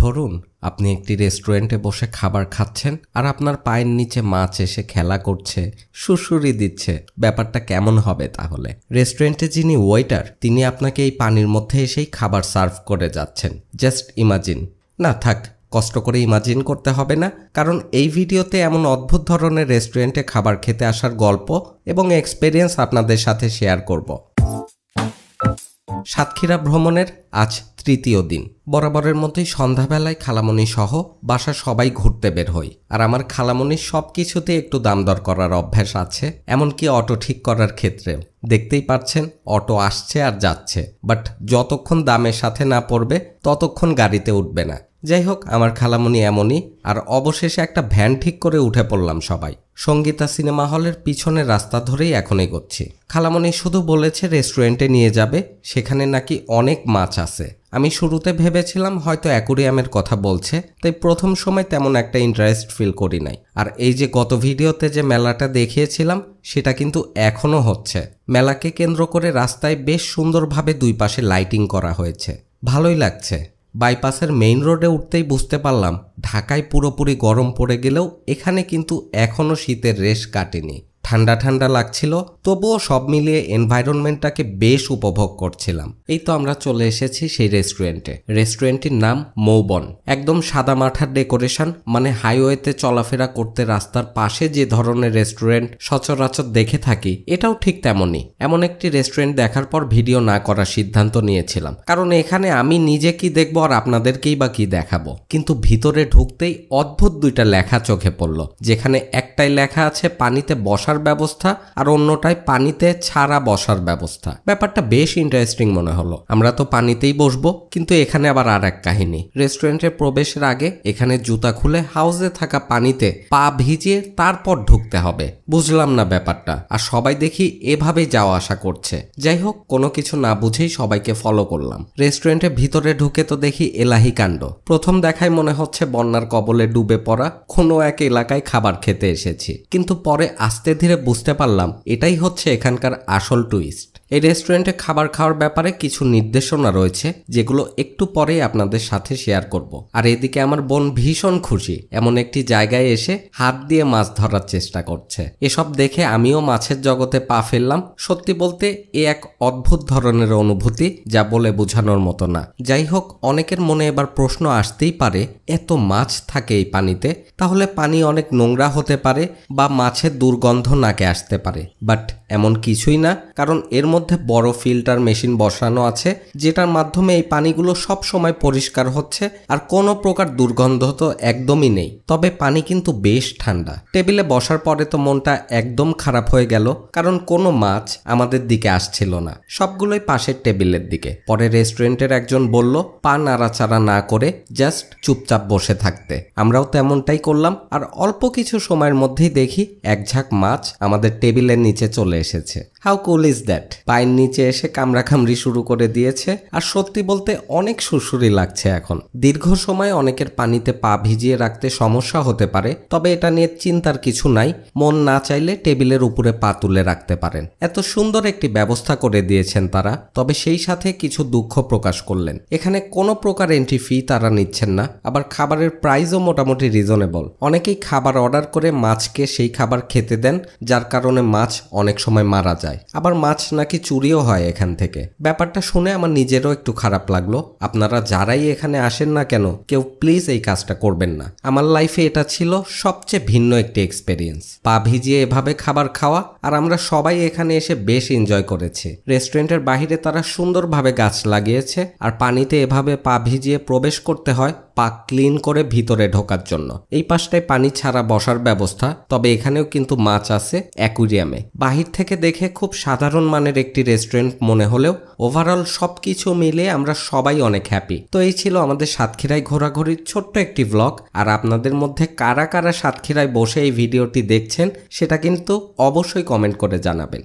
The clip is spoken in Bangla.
ধরুন আপনি একটি রেস্টুরেন্টে বসে খাবার খাচ্ছেন আর আপনার পায়ের নিচে মাছ এসে খেলা করছে সুসুরি দিচ্ছে ব্যাপারটা কেমন হবে তাহলে রেস্টুরেন্টে যিনি ওয়েটার তিনি আপনাকে এই পানির মধ্যে এসেই খাবার সার্ভ করে যাচ্ছেন জাস্ট ইমাজিন না থাক কষ্ট করে ইমাজিন করতে হবে না কারণ এই ভিডিওতে এমন অদ্ভুত ধরনের রেস্টুরেন্টে খাবার খেতে আসার গল্প এবং এক্সপেরিয়েন্স আপনাদের সাথে শেয়ার করব সাতক্ষীরা ভ্রমণের আজ তৃতীয় দিন বরাবরের মতোই সন্ধ্যাবেলায় খালামণি সহ বাসা সবাই ঘুরতে বের হই আর আমার খালামণির সব কিছুতে একটু দাম দর করার অভ্যাস আছে এমনকি অটো ঠিক করার ক্ষেত্রেও দেখতেই পাচ্ছেন অটো আসছে আর যাচ্ছে বাট যতক্ষণ দামের সাথে না পড়বে ততক্ষণ গাড়িতে উঠবে না যাই হোক আমার খালামুনি এমনই আর অবশেষে একটা ভ্যান ঠিক করে উঠে পড়লাম সবাই সঙ্গীতা সিনেমা হলের পিছনের রাস্তা ধরেই এখন এগোচ্ছি খালামনি শুধু বলেছে রেস্টুরেন্টে নিয়ে যাবে সেখানে নাকি অনেক মাছ আছে আমি শুরুতে ভেবেছিলাম হয়তো অ্যাকুরিয়ামের কথা বলছে তাই প্রথম সময় তেমন একটা ইন্টারেস্ট ফিল করি নাই আর এই যে গত ভিডিওতে যে মেলাটা দেখিয়েছিলাম সেটা কিন্তু এখনও হচ্ছে মেলাকে কেন্দ্র করে রাস্তায় বেশ সুন্দরভাবে দুই পাশে লাইটিং করা হয়েছে ভালোই লাগছে বাইপাসের মেইন রোডে উঠতেই বুঝতে পারলাম ঢাকায় পুরোপুরি গরম পড়ে গেলেও এখানে কিন্তু এখনও শীতের রেশ কাটেনি ঠান্ডা ঠান্ডা লাগছিল তবুও সব মিলিয়ে এনভায়রনমেন্টটাকে বেশ উপভোগ করছিলাম এই তো আমরা চলে এসেছি সেই রেস্টুরেন্টে রেস্টুরেন্টটির নাম মৌবন একদম সাদা মাঠার ডেকোরেশন মানে হাইওয়েতে চলাফেরা করতে রাস্তার পাশে যে ধরনের রেস্টুরেন্ট সচরাচর দেখে থাকি এটাও ঠিক তেমনই এমন একটি রেস্টুরেন্ট দেখার পর ভিডিও না করার সিদ্ধান্ত নিয়েছিলাম কারণ এখানে আমি নিজে কি দেখবো আর আপনাদেরকেই বা কি দেখাবো কিন্তু ভিতরে ঢুকতেই অদ্ভুত দুইটা লেখা চোখে পড়ল যেখানে একটাই লেখা আছে পানিতে বসার বসার ব্যবস্থা আর অন্যটায় পানিতে ছাড়া বসার ব্যবস্থা ব্যাপারটা বেশ ইন্টারেস্টিং মনে হলো আমরা তো পানিতেই বসবো কিন্তু এখানে আবার আর এক কাহিনী রেস্টুরেন্টে প্রবেশের আগে এখানে জুতা খুলে হাউসে থাকা পানিতে পা ভিজিয়ে তারপর ঢুকতে হবে বুঝলাম না ব্যাপারটা আর সবাই দেখি এভাবে যাওয়া আসা করছে যাই হোক কোনো কিছু না বুঝেই সবাইকে ফলো করলাম রেস্টুরেন্টের ভিতরে ঢুকে তো দেখি এলাহি কাণ্ড প্রথম দেখায় মনে হচ্ছে বন্যার কবলে ডুবে পড়া কোনো এক এলাকায় খাবার খেতে এসেছি কিন্তু পরে আস্তে ধীরে বুঝতে পারলাম এটাই হচ্ছে এখানকার আসল টুইস্ট এই রেস্টুরেন্টে খাবার খাওয়ার ব্যাপারে কিছু নির্দেশনা রয়েছে যেগুলো একটু পরেই আপনাদের সাথে শেয়ার করব আর এদিকে আমার বোন ভীষণ খুশি এমন একটি জায়গায় এসে হাত দিয়ে মাছ ধরার চেষ্টা করছে এসব দেখে আমিও মাছের জগতে পা ফেললাম সত্যি বলতে এ এক অদ্ভুত ধরনের অনুভূতি যা বলে বোঝানোর মতো না যাই হোক অনেকের মনে এবার প্রশ্ন আসতেই পারে এত মাছ থাকে এই পানিতে তাহলে পানি অনেক নোংরা হতে পারে বা মাছের দুর্গন্ধ নাকে আসতে পারে বাট এমন কিছুই না কারণ এর মধ্যে বড় ফিল্টার মেশিন বসানো আছে যেটার মাধ্যমে এই পানিগুলো সব সময় পরিষ্কার হচ্ছে আর কোনো প্রকার দুর্গন্ধ তো একদমই নেই তবে পানি কিন্তু বেশ ঠান্ডা টেবিলে বসার পরে তো মনটা একদম খারাপ হয়ে গেল কারণ কোনো মাছ আমাদের দিকে আসছিল না সবগুলোই পাশের টেবিলের দিকে পরে রেস্টুরেন্টের একজন বলল পা নাড়াচাড়া না করে জাস্ট চুপচাপ বসে থাকতে আমরাও তেমনটাই করলাম আর অল্প কিছু সময়ের মধ্যেই দেখি এক ঝাঁক মাছ আমাদের টেবিলের নিচে চলে চলে এসেছে হাউ কুল ইজ দ্যাট পায়ের নিচে এসে কামড়াকামড়ি শুরু করে দিয়েছে আর সত্যি বলতে অনেক সুরসুরি লাগছে এখন দীর্ঘ সময় অনেকের পানিতে পা ভিজিয়ে রাখতে সমস্যা হতে পারে তবে এটা নিয়ে চিন্তার কিছু নাই মন না চাইলে টেবিলের উপরে পা তুলে রাখতে পারেন এত সুন্দর একটি ব্যবস্থা করে দিয়েছেন তারা তবে সেই সাথে কিছু দুঃখ প্রকাশ করলেন এখানে কোনো প্রকার এন্ট্রি ফি তারা নিচ্ছেন না আবার খাবারের প্রাইসও মোটামুটি রিজনেবল অনেকেই খাবার অর্ডার করে মাছকে সেই খাবার খেতে দেন যার কারণে মাছ অনেক সময় মারা যায় যায় আবার মাছ নাকি চুরিও হয় এখান থেকে ব্যাপারটা শুনে আমার নিজেরও একটু খারাপ লাগলো আপনারা যারাই এখানে আসেন না কেন কেউ প্লিজ এই কাজটা করবেন না আমার লাইফে এটা ছিল সবচেয়ে ভিন্ন একটি এক্সপেরিয়েন্স পা ভিজিয়ে এভাবে খাবার খাওয়া আর আমরা সবাই এখানে এসে বেশ এনজয় করেছি রেস্টুরেন্টের বাহিরে তারা সুন্দরভাবে গাছ লাগিয়েছে আর পানিতে এভাবে পা ভিজিয়ে প্রবেশ করতে হয় পা ক্লিন করে ভিতরে ঢোকার জন্য এই পাশটায় পানি ছাড়া বসার ব্যবস্থা তবে এখানেও কিন্তু মাছ আছে অ্যাকুরিয়ামে বাহির থেকে দেখে খুব সাধারণ মানের একটি রেস্টুরেন্ট মনে হলেও ওভারঅল সব কিছু মিলে আমরা সবাই অনেক হ্যাপি তো এই ছিল আমাদের সাতক্ষীরায় ঘোরাঘুরির ছোট্ট একটি ব্লগ আর আপনাদের মধ্যে কারা কারা সাতক্ষীরায় বসে এই ভিডিওটি দেখছেন সেটা কিন্তু অবশ্যই কমেন্ট করে জানাবেন